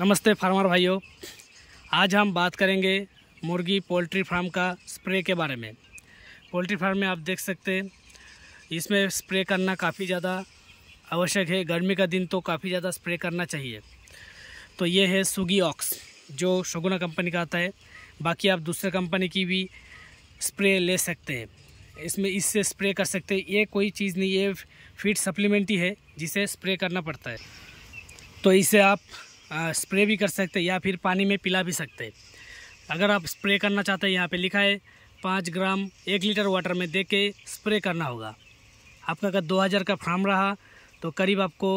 नमस्ते फार्मर भाइयों आज हम बात करेंगे मुर्गी पोल्ट्री फार्म का स्प्रे के बारे में पोल्ट्री फार्म में आप देख सकते हैं इसमें स्प्रे करना काफ़ी ज़्यादा आवश्यक है गर्मी का दिन तो काफ़ी ज़्यादा स्प्रे करना चाहिए तो ये है सुगी ऑक्स जो शगुना कंपनी का आता है बाकी आप दूसरे कंपनी की भी स्प्रे ले सकते हैं इसमें इससे स्प्रे कर सकते हैं ये कोई चीज़ नहीं ये फीड सप्लीमेंट ही है जिसे स्प्रे करना पड़ता है तो इसे आप स्प्रे भी कर सकते हैं या फिर पानी में पिला भी सकते हैं अगर आप स्प्रे करना चाहते हैं यहाँ पे लिखा है पाँच ग्राम एक लीटर वाटर में दे के स्प्रे करना होगा आपका अगर दो हज़ार का फार्म रहा तो करीब आपको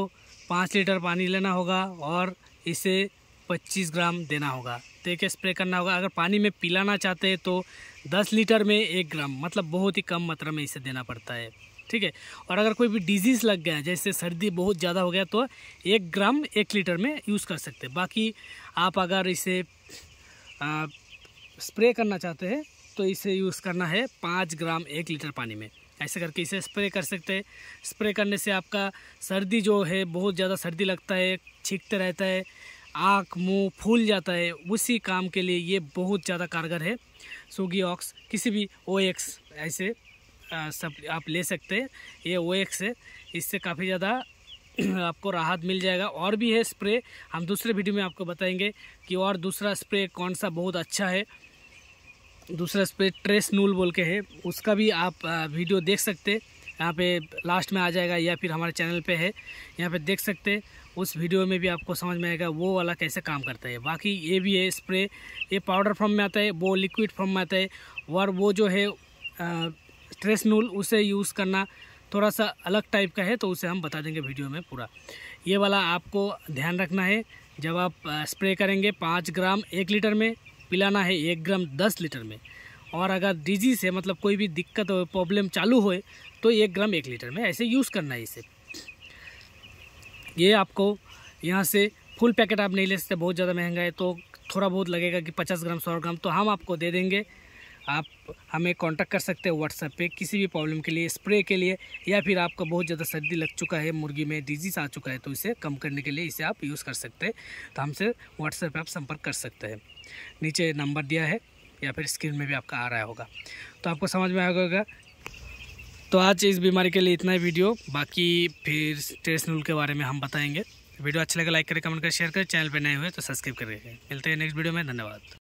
पाँच लीटर पानी लेना होगा और इसे पच्चीस ग्राम देना होगा दे के स्प्रे करना होगा अगर पानी में पिलाना चाहते हैं तो दस लीटर में एक ग्राम मतलब बहुत ही कम मात्रा में इसे देना पड़ता है ठीक है और अगर कोई भी डिजीज़ लग गया जैसे सर्दी बहुत ज़्यादा हो गया तो एक ग्राम एक लीटर में यूज़ कर सकते हैं बाकी आप अगर इसे आ, स्प्रे करना चाहते हैं तो इसे यूज़ करना है पाँच ग्राम एक लीटर पानी में ऐसे करके इसे स्प्रे कर सकते हैं स्प्रे करने से आपका सर्दी जो है बहुत ज़्यादा सर्दी लगता है छिकते रहता है आँख मुंह फूल जाता है उसी काम के लिए ये बहुत ज़्यादा कारगर है सोगी ऑक्स किसी भी ओ एक्स ऐसे सब आप ले सकते हैं ये ओ एक्स है इससे काफ़ी ज़्यादा आपको राहत मिल जाएगा और भी है स्प्रे हम दूसरे वीडियो में आपको बताएंगे कि और दूसरा स्प्रे कौन सा बहुत अच्छा है दूसरा स्प्रे ट्रेस नूल बोल के है उसका भी आप वीडियो देख सकते यहाँ पे लास्ट में आ जाएगा या फिर हमारे चैनल पे है यहाँ पे देख सकते उस वीडियो में भी आपको समझ में आएगा वो वाला कैसे काम करता है बाकी ये भी है स्प्रे ये पाउडर फॉर्म में आता है वो लिक्विड फॉर्म में आता है और वो जो है आ, नूल उसे यूज़ करना थोड़ा सा अलग टाइप का है तो उसे हम बता देंगे वीडियो में पूरा ये वाला आपको ध्यान रखना है जब आप स्प्रे करेंगे पाँच ग्राम एक लीटर में पिलाना है एक ग्राम दस लीटर में और अगर डिजीज़ है मतलब कोई भी दिक्कत हो प्रॉब्लम चालू होए तो एक ग्राम एक लीटर में ऐसे यूज़ करना है इसे ये आपको यहाँ से फुल पैकेट आप नहीं ले सकते बहुत ज़्यादा महंगा है तो थोड़ा बहुत लगेगा कि पचास ग्राम सौ ग्राम तो हम आपको दे देंगे आप हमें कांटेक्ट कर सकते हैं व्हाट्सएप पे किसी भी प्रॉब्लम के लिए स्प्रे के लिए या फिर आपका बहुत ज़्यादा सर्दी लग चुका है मुर्गी में डिजीज़ आ चुका है तो इसे कम करने के लिए इसे आप यूज़ कर सकते हैं तो हमसे व्हाट्सएप पर आप संपर्क कर सकते हैं नीचे नंबर दिया है या फिर स्क्रीन में भी आपका आ रहा होगा तो आपको समझ में आया होगा तो आज इस बीमारी के लिए इतना ही वीडियो बाकी फिर नूल के बारे में हम बताएंगे वीडियो अच्छा लगे लाइक करें कमेंट करें शेयर करें चैनल पर नए हुए तो सब्सक्राइब करें मिलते हैं नेक्स्ट वीडियो में धन्यवाद